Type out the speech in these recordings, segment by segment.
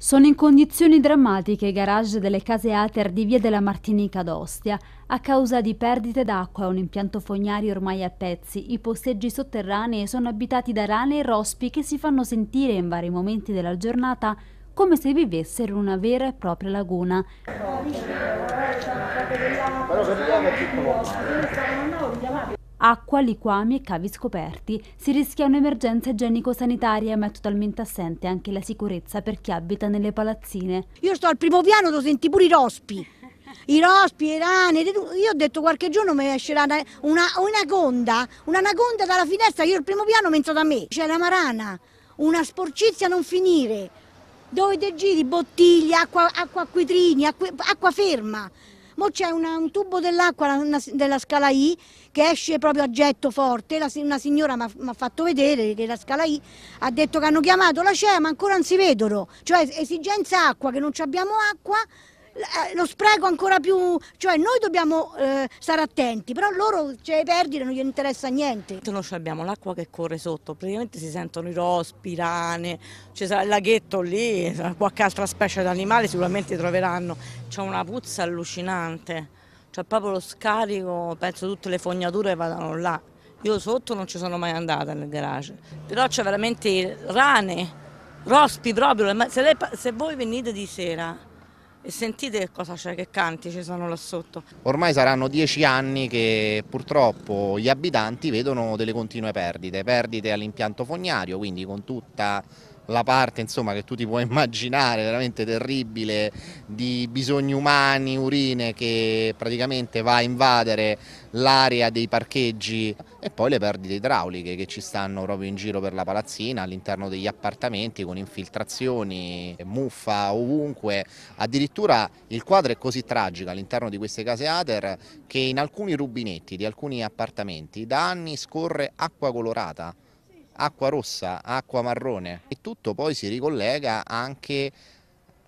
Sono in condizioni drammatiche i garage delle case Ater di Via della Martinica d'Ostia. A causa di perdite d'acqua e un impianto fognario ormai a pezzi, i posteggi sotterranei sono abitati da rane e rospi che si fanno sentire in vari momenti della giornata come se vivessero in una vera e propria laguna acqua, liquami e cavi scoperti. Si rischia un'emergenza igienico-sanitaria, ma è totalmente assente anche la sicurezza per chi abita nelle palazzine. Io sto al primo piano, lo senti pure i rospi i rospi, i rane, io ho detto qualche giorno mi escerà una, una, conda, dalla finestra, io il primo piano mentre da me. C'è la marana, una sporcizia a non finire, dove te giri, bottiglie, acqua, acqua a acqua ferma. Mo c'è un tubo dell'acqua della scala I che esce proprio a getto forte, la, una signora mi ha fatto vedere che la scala I ha detto che hanno chiamato la CEA ma ancora non si vedono, cioè esigenza acqua, che non abbiamo acqua eh, lo spreco ancora più, cioè noi dobbiamo eh, stare attenti, però loro c'è cioè, perdite non gli interessa niente. Noi abbiamo l'acqua che corre sotto, praticamente si sentono i rospi, rane, c'è cioè, il laghetto lì, qualche altra specie di animale sicuramente troveranno, c'è una puzza allucinante, c'è proprio lo scarico, penso tutte le fognature vadano là. Io sotto non ci sono mai andata nel garage, però c'è veramente rane, rospi proprio, se, lei, se voi venite di sera e sentite che cosa c'è, che canti ci sono là sotto. Ormai saranno dieci anni che purtroppo gli abitanti vedono delle continue perdite, perdite all'impianto fognario, quindi con tutta la parte insomma, che tu ti puoi immaginare, veramente terribile, di bisogni umani, urine che praticamente va a invadere l'area dei parcheggi e poi le perdite idrauliche che ci stanno proprio in giro per la palazzina, all'interno degli appartamenti con infiltrazioni, muffa ovunque. Addirittura il quadro è così tragico all'interno di queste case ATER che in alcuni rubinetti di alcuni appartamenti da anni scorre acqua colorata acqua rossa, acqua marrone e tutto poi si ricollega anche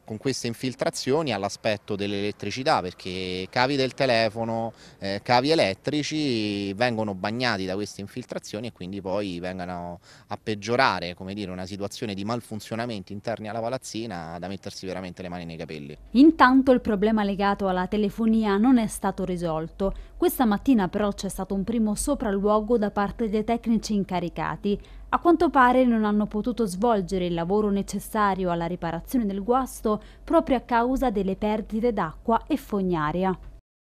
con queste infiltrazioni all'aspetto dell'elettricità perché cavi del telefono, eh, cavi elettrici vengono bagnati da queste infiltrazioni e quindi poi vengono a peggiorare dire, una situazione di malfunzionamenti interni alla palazzina da mettersi veramente le mani nei capelli. Intanto il problema legato alla telefonia non è stato risolto. Questa mattina però c'è stato un primo sopralluogo da parte dei tecnici incaricati. A quanto pare non hanno potuto svolgere il lavoro necessario alla riparazione del guasto proprio a causa delle perdite d'acqua e fognaria.